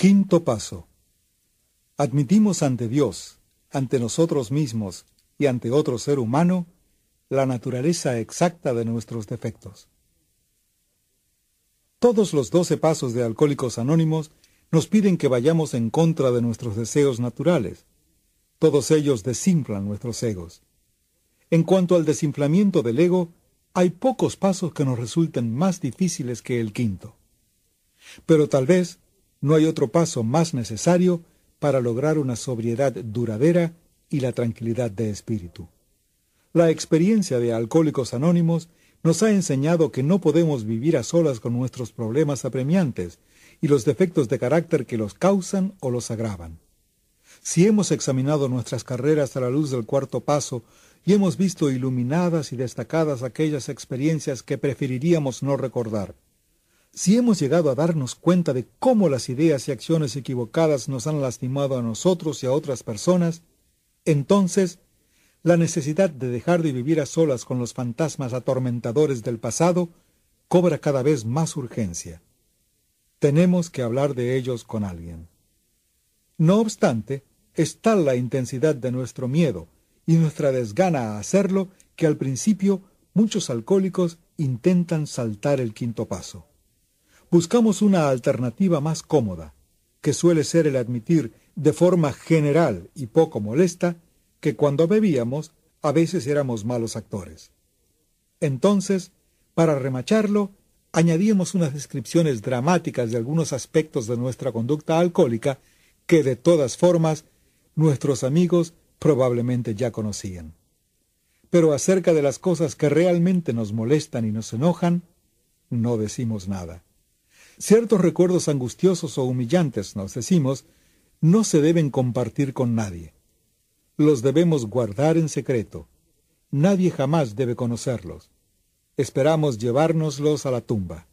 Quinto paso. Admitimos ante Dios, ante nosotros mismos y ante otro ser humano la naturaleza exacta de nuestros defectos. Todos los doce pasos de Alcohólicos Anónimos nos piden que vayamos en contra de nuestros deseos naturales. Todos ellos desinflan nuestros egos. En cuanto al desinflamiento del ego, hay pocos pasos que nos resulten más difíciles que el quinto. Pero tal vez no hay otro paso más necesario para lograr una sobriedad duradera y la tranquilidad de espíritu. La experiencia de Alcohólicos Anónimos nos ha enseñado que no podemos vivir a solas con nuestros problemas apremiantes y los defectos de carácter que los causan o los agravan. Si hemos examinado nuestras carreras a la luz del cuarto paso y hemos visto iluminadas y destacadas aquellas experiencias que preferiríamos no recordar, si hemos llegado a darnos cuenta de cómo las ideas y acciones equivocadas nos han lastimado a nosotros y a otras personas, entonces la necesidad de dejar de vivir a solas con los fantasmas atormentadores del pasado cobra cada vez más urgencia. Tenemos que hablar de ellos con alguien. No obstante, es tal la intensidad de nuestro miedo y nuestra desgana a hacerlo que al principio muchos alcohólicos intentan saltar el quinto paso buscamos una alternativa más cómoda, que suele ser el admitir de forma general y poco molesta que cuando bebíamos a veces éramos malos actores. Entonces, para remacharlo, añadíamos unas descripciones dramáticas de algunos aspectos de nuestra conducta alcohólica que de todas formas nuestros amigos probablemente ya conocían. Pero acerca de las cosas que realmente nos molestan y nos enojan, no decimos nada. Ciertos recuerdos angustiosos o humillantes, nos decimos, no se deben compartir con nadie. Los debemos guardar en secreto. Nadie jamás debe conocerlos. Esperamos llevárnoslos a la tumba.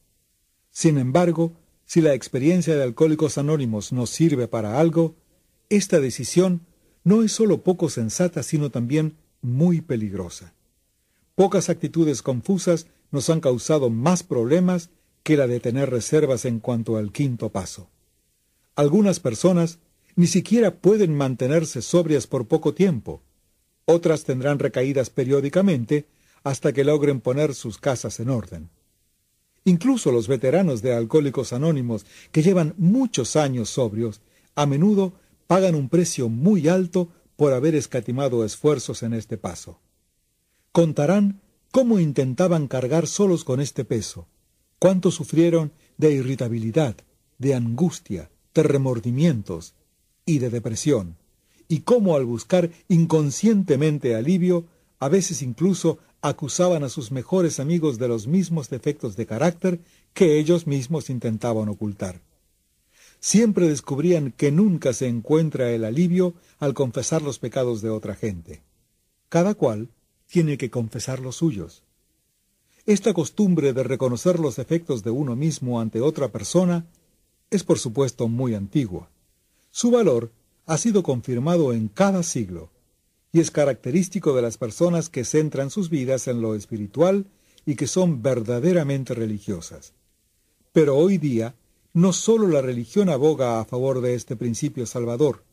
Sin embargo, si la experiencia de Alcohólicos Anónimos nos sirve para algo, esta decisión no es sólo poco sensata, sino también muy peligrosa. Pocas actitudes confusas nos han causado más problemas que la de tener reservas en cuanto al quinto paso. Algunas personas ni siquiera pueden mantenerse sobrias por poco tiempo. Otras tendrán recaídas periódicamente hasta que logren poner sus casas en orden. Incluso los veteranos de Alcohólicos Anónimos, que llevan muchos años sobrios, a menudo pagan un precio muy alto por haber escatimado esfuerzos en este paso. Contarán cómo intentaban cargar solos con este peso, cuánto sufrieron de irritabilidad, de angustia, de remordimientos y de depresión? Y cómo al buscar inconscientemente alivio, a veces incluso acusaban a sus mejores amigos de los mismos defectos de carácter que ellos mismos intentaban ocultar. Siempre descubrían que nunca se encuentra el alivio al confesar los pecados de otra gente. Cada cual tiene que confesar los suyos. Esta costumbre de reconocer los efectos de uno mismo ante otra persona es por supuesto muy antigua. Su valor ha sido confirmado en cada siglo y es característico de las personas que centran sus vidas en lo espiritual y que son verdaderamente religiosas. Pero hoy día, no solo la religión aboga a favor de este principio salvador.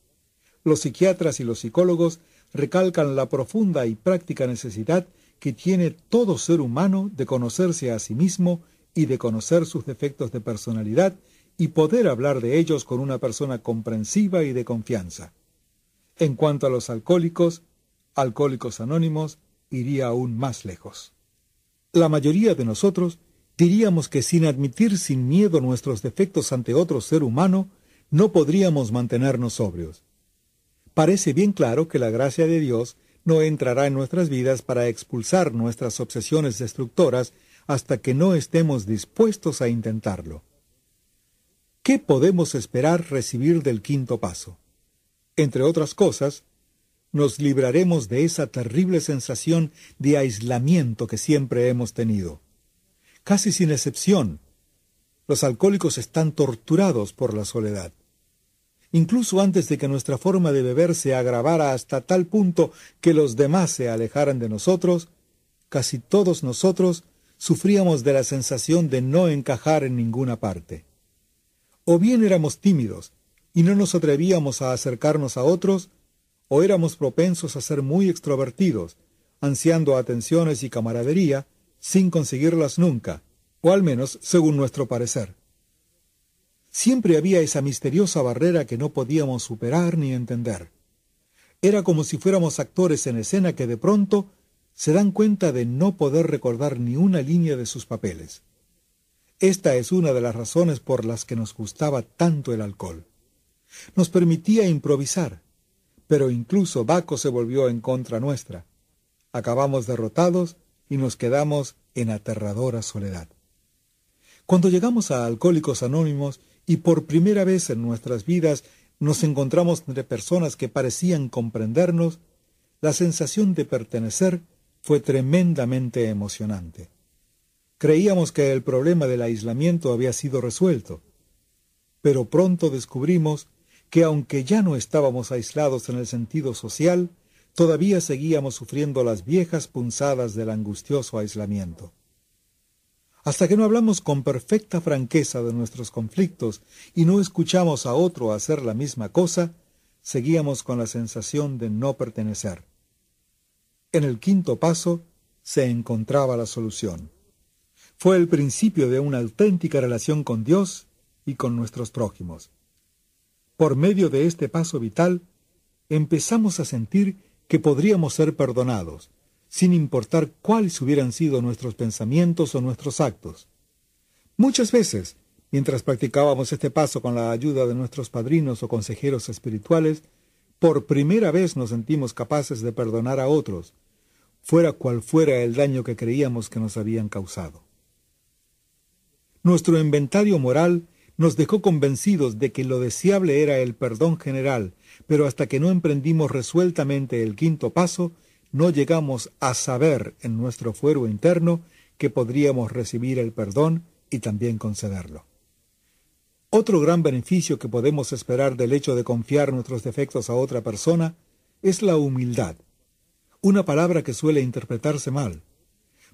Los psiquiatras y los psicólogos recalcan la profunda y práctica necesidad que tiene todo ser humano de conocerse a sí mismo y de conocer sus defectos de personalidad y poder hablar de ellos con una persona comprensiva y de confianza. En cuanto a los alcohólicos, Alcohólicos Anónimos iría aún más lejos. La mayoría de nosotros diríamos que sin admitir sin miedo nuestros defectos ante otro ser humano, no podríamos mantenernos sobrios. Parece bien claro que la gracia de Dios no entrará en nuestras vidas para expulsar nuestras obsesiones destructoras hasta que no estemos dispuestos a intentarlo. ¿Qué podemos esperar recibir del quinto paso? Entre otras cosas, nos libraremos de esa terrible sensación de aislamiento que siempre hemos tenido. Casi sin excepción, los alcohólicos están torturados por la soledad incluso antes de que nuestra forma de beber se agravara hasta tal punto que los demás se alejaran de nosotros, casi todos nosotros sufríamos de la sensación de no encajar en ninguna parte. O bien éramos tímidos y no nos atrevíamos a acercarnos a otros, o éramos propensos a ser muy extrovertidos, ansiando atenciones y camaradería, sin conseguirlas nunca, o al menos según nuestro parecer. Siempre había esa misteriosa barrera que no podíamos superar ni entender. Era como si fuéramos actores en escena que de pronto se dan cuenta de no poder recordar ni una línea de sus papeles. Esta es una de las razones por las que nos gustaba tanto el alcohol. Nos permitía improvisar, pero incluso Baco se volvió en contra nuestra. Acabamos derrotados y nos quedamos en aterradora soledad. Cuando llegamos a Alcohólicos Anónimos y por primera vez en nuestras vidas nos encontramos entre personas que parecían comprendernos, la sensación de pertenecer fue tremendamente emocionante. Creíamos que el problema del aislamiento había sido resuelto, pero pronto descubrimos que aunque ya no estábamos aislados en el sentido social, todavía seguíamos sufriendo las viejas punzadas del angustioso aislamiento. Hasta que no hablamos con perfecta franqueza de nuestros conflictos y no escuchamos a otro hacer la misma cosa, seguíamos con la sensación de no pertenecer. En el quinto paso se encontraba la solución. Fue el principio de una auténtica relación con Dios y con nuestros prójimos. Por medio de este paso vital, empezamos a sentir que podríamos ser perdonados, sin importar cuáles hubieran sido nuestros pensamientos o nuestros actos. Muchas veces, mientras practicábamos este paso con la ayuda de nuestros padrinos o consejeros espirituales, por primera vez nos sentimos capaces de perdonar a otros, fuera cual fuera el daño que creíamos que nos habían causado. Nuestro inventario moral nos dejó convencidos de que lo deseable era el perdón general, pero hasta que no emprendimos resueltamente el quinto paso, no llegamos a saber en nuestro fuero interno que podríamos recibir el perdón y también concederlo. Otro gran beneficio que podemos esperar del hecho de confiar nuestros defectos a otra persona es la humildad, una palabra que suele interpretarse mal.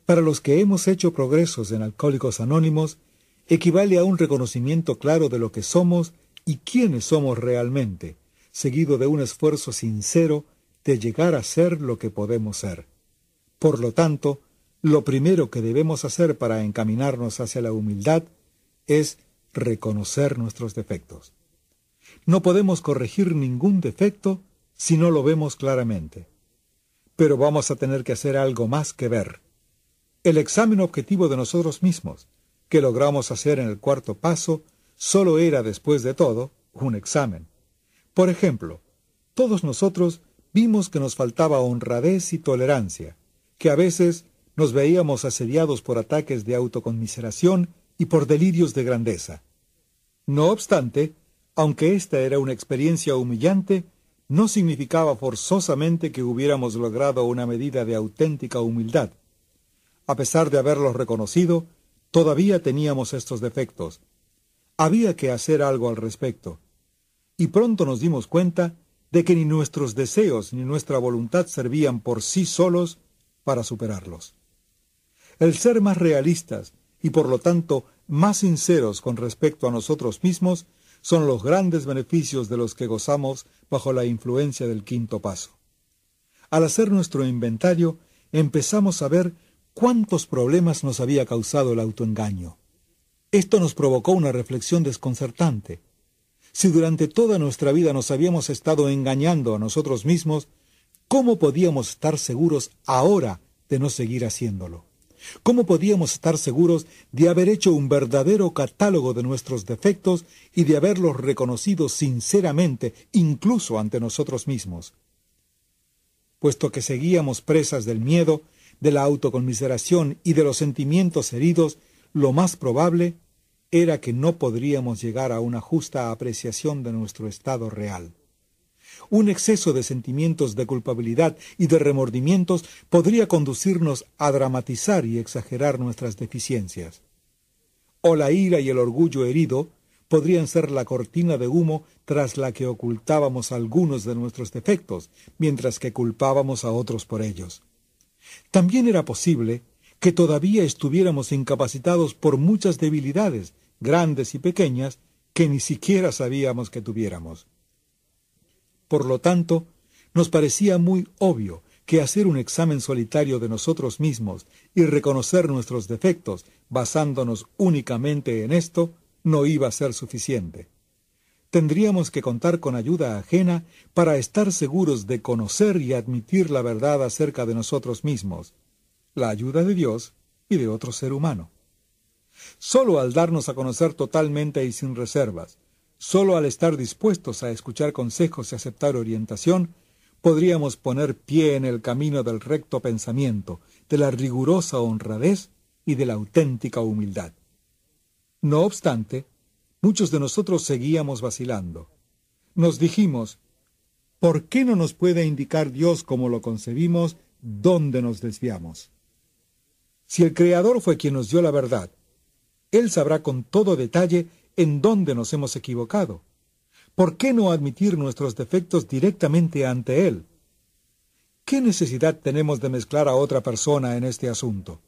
Para los que hemos hecho progresos en Alcohólicos Anónimos, equivale a un reconocimiento claro de lo que somos y quiénes somos realmente, seguido de un esfuerzo sincero de llegar a ser lo que podemos ser. Por lo tanto, lo primero que debemos hacer para encaminarnos hacia la humildad es reconocer nuestros defectos. No podemos corregir ningún defecto si no lo vemos claramente. Pero vamos a tener que hacer algo más que ver. El examen objetivo de nosotros mismos, que logramos hacer en el cuarto paso, solo era, después de todo, un examen. Por ejemplo, todos nosotros vimos que nos faltaba honradez y tolerancia, que a veces nos veíamos asediados por ataques de autoconmiseración y por delirios de grandeza. No obstante, aunque esta era una experiencia humillante, no significaba forzosamente que hubiéramos logrado una medida de auténtica humildad. A pesar de haberlos reconocido, todavía teníamos estos defectos. Había que hacer algo al respecto. Y pronto nos dimos cuenta de que ni nuestros deseos ni nuestra voluntad servían por sí solos para superarlos. El ser más realistas y por lo tanto más sinceros con respecto a nosotros mismos son los grandes beneficios de los que gozamos bajo la influencia del quinto paso. Al hacer nuestro inventario, empezamos a ver cuántos problemas nos había causado el autoengaño. Esto nos provocó una reflexión desconcertante. Si durante toda nuestra vida nos habíamos estado engañando a nosotros mismos, ¿cómo podíamos estar seguros ahora de no seguir haciéndolo? ¿Cómo podíamos estar seguros de haber hecho un verdadero catálogo de nuestros defectos y de haberlos reconocido sinceramente, incluso ante nosotros mismos? Puesto que seguíamos presas del miedo, de la autoconmiseración y de los sentimientos heridos, lo más probable era que no podríamos llegar a una justa apreciación de nuestro estado real. Un exceso de sentimientos de culpabilidad y de remordimientos podría conducirnos a dramatizar y exagerar nuestras deficiencias. O la ira y el orgullo herido podrían ser la cortina de humo tras la que ocultábamos algunos de nuestros defectos, mientras que culpábamos a otros por ellos. También era posible que todavía estuviéramos incapacitados por muchas debilidades, grandes y pequeñas, que ni siquiera sabíamos que tuviéramos. Por lo tanto, nos parecía muy obvio que hacer un examen solitario de nosotros mismos y reconocer nuestros defectos basándonos únicamente en esto no iba a ser suficiente. Tendríamos que contar con ayuda ajena para estar seguros de conocer y admitir la verdad acerca de nosotros mismos, la ayuda de Dios y de otro ser humano. Solo al darnos a conocer totalmente y sin reservas, solo al estar dispuestos a escuchar consejos y aceptar orientación, podríamos poner pie en el camino del recto pensamiento, de la rigurosa honradez y de la auténtica humildad. No obstante, muchos de nosotros seguíamos vacilando. Nos dijimos, ¿por qué no nos puede indicar Dios como lo concebimos, dónde nos desviamos? Si el Creador fue quien nos dio la verdad, Él sabrá con todo detalle en dónde nos hemos equivocado. ¿Por qué no admitir nuestros defectos directamente ante Él? ¿Qué necesidad tenemos de mezclar a otra persona en este asunto?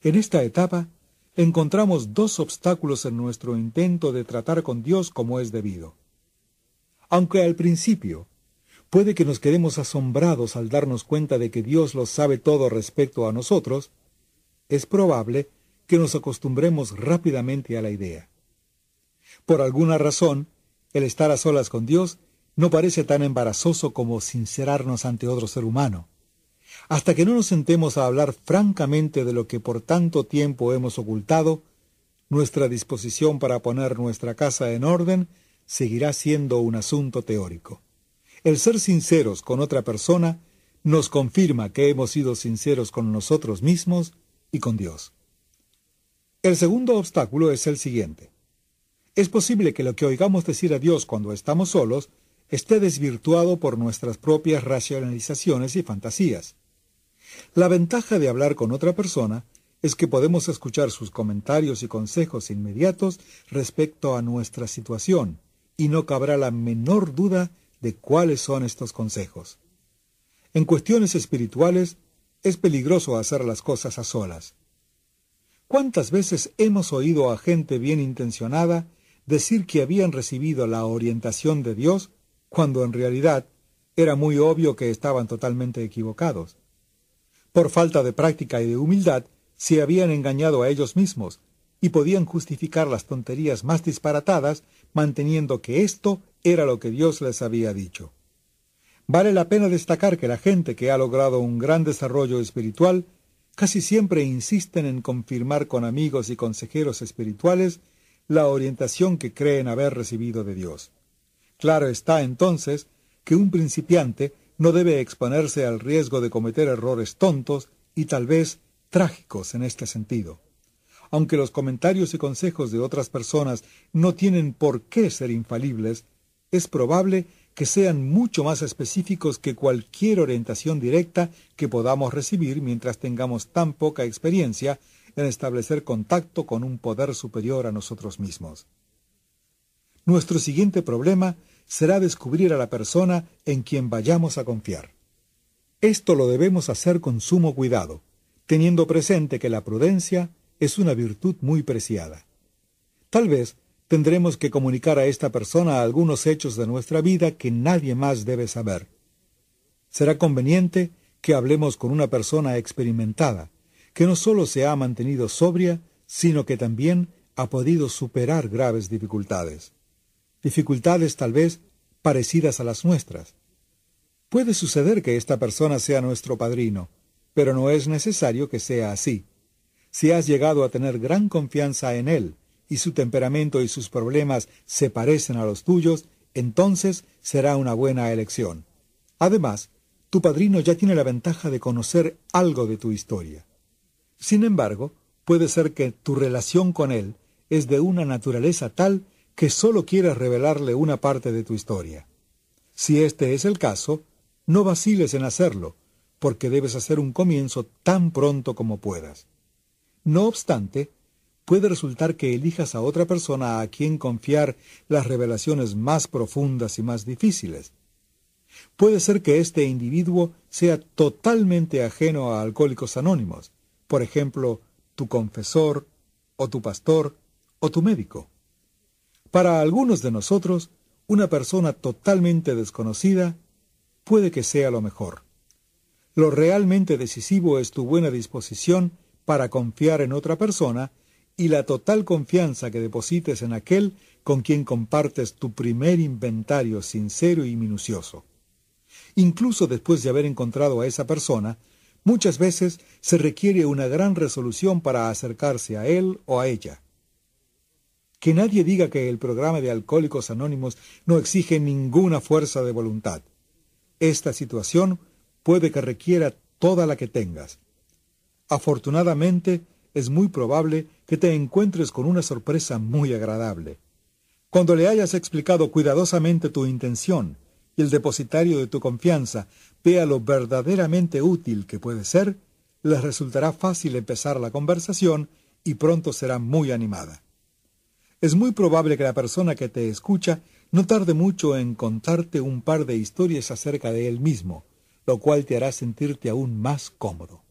En esta etapa, encontramos dos obstáculos en nuestro intento de tratar con Dios como es debido. Aunque al principio Puede que nos quedemos asombrados al darnos cuenta de que Dios lo sabe todo respecto a nosotros, es probable que nos acostumbremos rápidamente a la idea. Por alguna razón, el estar a solas con Dios no parece tan embarazoso como sincerarnos ante otro ser humano. Hasta que no nos sentemos a hablar francamente de lo que por tanto tiempo hemos ocultado, nuestra disposición para poner nuestra casa en orden seguirá siendo un asunto teórico. El ser sinceros con otra persona nos confirma que hemos sido sinceros con nosotros mismos y con Dios. El segundo obstáculo es el siguiente. Es posible que lo que oigamos decir a Dios cuando estamos solos esté desvirtuado por nuestras propias racionalizaciones y fantasías. La ventaja de hablar con otra persona es que podemos escuchar sus comentarios y consejos inmediatos respecto a nuestra situación, y no cabrá la menor duda de cuáles son estos consejos. En cuestiones espirituales es peligroso hacer las cosas a solas. ¿Cuántas veces hemos oído a gente bien intencionada decir que habían recibido la orientación de Dios cuando en realidad era muy obvio que estaban totalmente equivocados? Por falta de práctica y de humildad, se habían engañado a ellos mismos y podían justificar las tonterías más disparatadas manteniendo que esto era lo que Dios les había dicho. Vale la pena destacar que la gente que ha logrado un gran desarrollo espiritual casi siempre insisten en confirmar con amigos y consejeros espirituales la orientación que creen haber recibido de Dios. Claro está entonces que un principiante no debe exponerse al riesgo de cometer errores tontos y tal vez trágicos en este sentido. Aunque los comentarios y consejos de otras personas no tienen por qué ser infalibles, es probable que sean mucho más específicos que cualquier orientación directa que podamos recibir mientras tengamos tan poca experiencia en establecer contacto con un poder superior a nosotros mismos. Nuestro siguiente problema será descubrir a la persona en quien vayamos a confiar. Esto lo debemos hacer con sumo cuidado, teniendo presente que la prudencia es una virtud muy preciada. Tal vez tendremos que comunicar a esta persona algunos hechos de nuestra vida que nadie más debe saber. Será conveniente que hablemos con una persona experimentada, que no solo se ha mantenido sobria, sino que también ha podido superar graves dificultades. Dificultades tal vez parecidas a las nuestras. Puede suceder que esta persona sea nuestro padrino, pero no es necesario que sea así. Si has llegado a tener gran confianza en él y su temperamento y sus problemas se parecen a los tuyos, entonces será una buena elección. Además, tu padrino ya tiene la ventaja de conocer algo de tu historia. Sin embargo, puede ser que tu relación con él es de una naturaleza tal que sólo quieras revelarle una parte de tu historia. Si este es el caso, no vaciles en hacerlo, porque debes hacer un comienzo tan pronto como puedas. No obstante, puede resultar que elijas a otra persona a quien confiar las revelaciones más profundas y más difíciles. Puede ser que este individuo sea totalmente ajeno a alcohólicos anónimos, por ejemplo, tu confesor, o tu pastor, o tu médico. Para algunos de nosotros, una persona totalmente desconocida puede que sea lo mejor. Lo realmente decisivo es tu buena disposición para confiar en otra persona y la total confianza que deposites en aquel con quien compartes tu primer inventario sincero y minucioso. Incluso después de haber encontrado a esa persona, muchas veces se requiere una gran resolución para acercarse a él o a ella. Que nadie diga que el programa de Alcohólicos Anónimos no exige ninguna fuerza de voluntad. Esta situación puede que requiera toda la que tengas. Afortunadamente, es muy probable que te encuentres con una sorpresa muy agradable. Cuando le hayas explicado cuidadosamente tu intención y el depositario de tu confianza vea lo verdaderamente útil que puede ser, les resultará fácil empezar la conversación y pronto será muy animada. Es muy probable que la persona que te escucha no tarde mucho en contarte un par de historias acerca de él mismo, lo cual te hará sentirte aún más cómodo.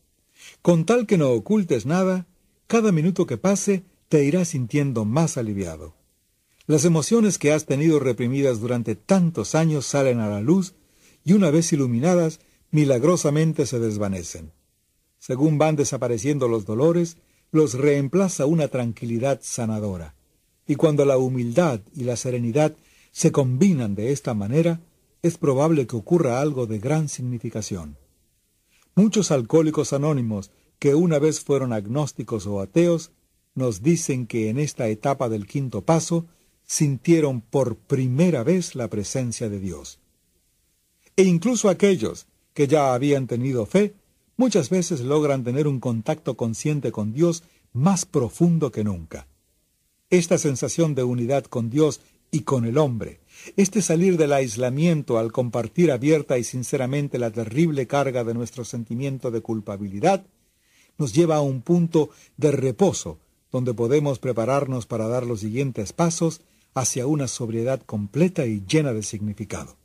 Con tal que no ocultes nada, cada minuto que pase te irás sintiendo más aliviado. Las emociones que has tenido reprimidas durante tantos años salen a la luz y una vez iluminadas, milagrosamente se desvanecen. Según van desapareciendo los dolores, los reemplaza una tranquilidad sanadora. Y cuando la humildad y la serenidad se combinan de esta manera, es probable que ocurra algo de gran significación. Muchos alcohólicos anónimos que una vez fueron agnósticos o ateos, nos dicen que en esta etapa del quinto paso sintieron por primera vez la presencia de Dios. E incluso aquellos que ya habían tenido fe, muchas veces logran tener un contacto consciente con Dios más profundo que nunca. Esta sensación de unidad con Dios y con el hombre, este salir del aislamiento al compartir abierta y sinceramente la terrible carga de nuestro sentimiento de culpabilidad, nos lleva a un punto de reposo, donde podemos prepararnos para dar los siguientes pasos hacia una sobriedad completa y llena de significado.